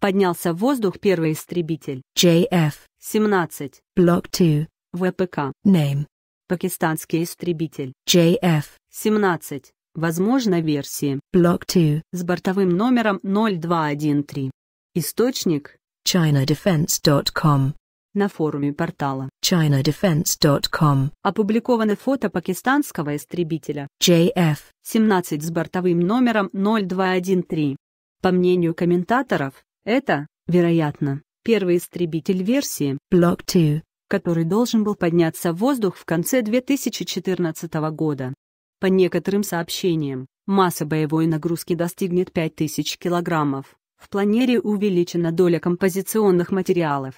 Поднялся в воздух первый истребитель. JF-17. Block 2. ВПК. Name. Пакистанский истребитель. JF-17. Возможно, версии. Block 2. С бортовым номером 0213. Источник. ChinaDefense.com на форуме портала chinadefense.com опубликовано фото пакистанского истребителя JF-17 с бортовым номером 0213. По мнению комментаторов, это, вероятно, первый истребитель версии Block 2, который должен был подняться в воздух в конце 2014 года. По некоторым сообщениям, масса боевой нагрузки достигнет 5000 килограммов. В планере увеличена доля композиционных материалов.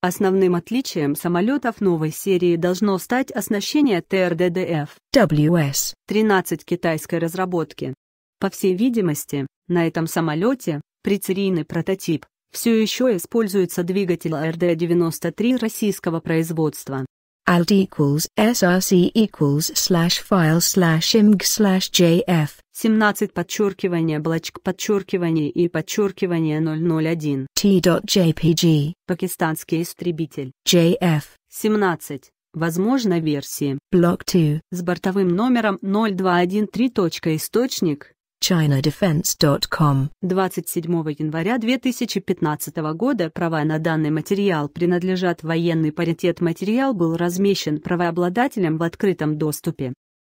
Основным отличием самолетов новой серии должно стать оснащение ТРДДФ WS-13 китайской разработки. По всей видимости, на этом самолете, Прицерийный прототип все еще используется двигатель RD-93 российского производства. Alt equals src equals slash file slash img slash jf 17 подчеркивание блочк подчеркивание и подчеркивание 001 t.jpg Пакистанский истребитель jf 17 Возможно версии Block 2 с бортовым номером 0213. Источник ChinaDefense.com. 27 января 2015 года права на данный материал принадлежат военный паритет материал был размещен правообладателем в открытом доступе.